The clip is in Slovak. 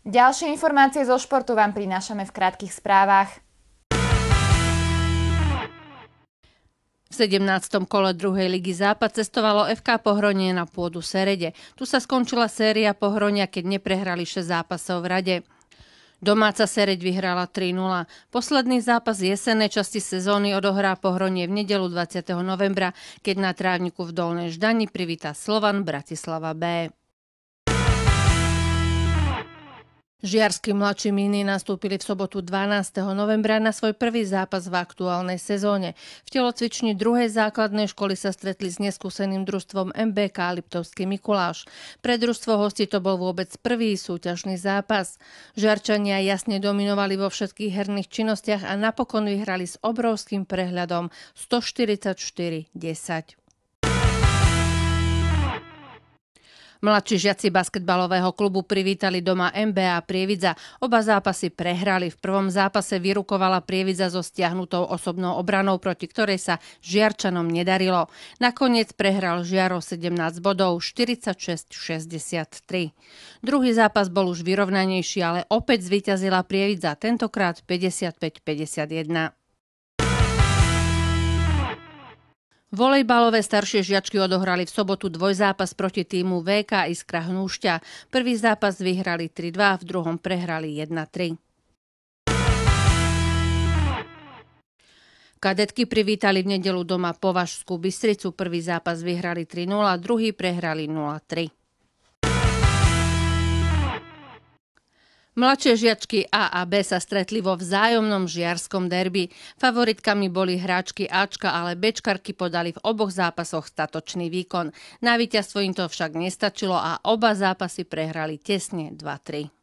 Ďalšie informácie zo športu vám prinášame v krátkých správach. V 17. kole druhej ligy Západ cestovalo FK Pohronie na pôdu Serede. Tu sa skončila séria Pohronia, keď neprehrali 6 zápasov v rade. Domáca Sereď vyhrala 3-0. Posledný zápas jesennej časti sezóny odohrá Pohronie v nedelu 20. novembra, keď na trávniku v Dolnej Ždani privíta Slovan Bratislava B. Žiarsky mladší mini nastúpili v sobotu 12. novembra na svoj prvý zápas v aktuálnej sezóne. V telocvični druhej základnej školy sa stretli s neskúseným družstvom MBK Liptovský Mikuláš. Pre družstvo hosti to bol vôbec prvý súťažný zápas. Žiarčania jasne dominovali vo všetkých herných činnostiach a napokon vyhrali s obrovským prehľadom 144-10. Mladší žiaci basketbalového klubu privítali doma MBA Prievidza. Oba zápasy prehrali. V prvom zápase vyrukovala Prievidza so stiahnutou osobnou obranou, proti ktorej sa Žiarčanom nedarilo. Nakoniec prehral Žiaro 17 bodov 46-63. Druhý zápas bol už vyrovnanejší, ale opäť zvíťazila Prievidza, tentokrát 55-51. Volejbalové staršie žiačky odohrali v sobotu dvojzápas proti týmu VK Iskra Hnúšťa. Prvý zápas vyhrali 3-2, v druhom prehrali 1-3. Kadetky privítali v nedelu doma Považskú Bystricu. Prvý zápas vyhrali 3-0, druhý prehrali 0-3. Mladšie žiačky A a B sa stretli vo vzájomnom žiarskom derby. Favoritkami boli hráčky Ačka, ale Bčkarky podali v oboch zápasoch statočný výkon. Na víťazstvo im to však nestačilo a oba zápasy prehrali tesne 2-3.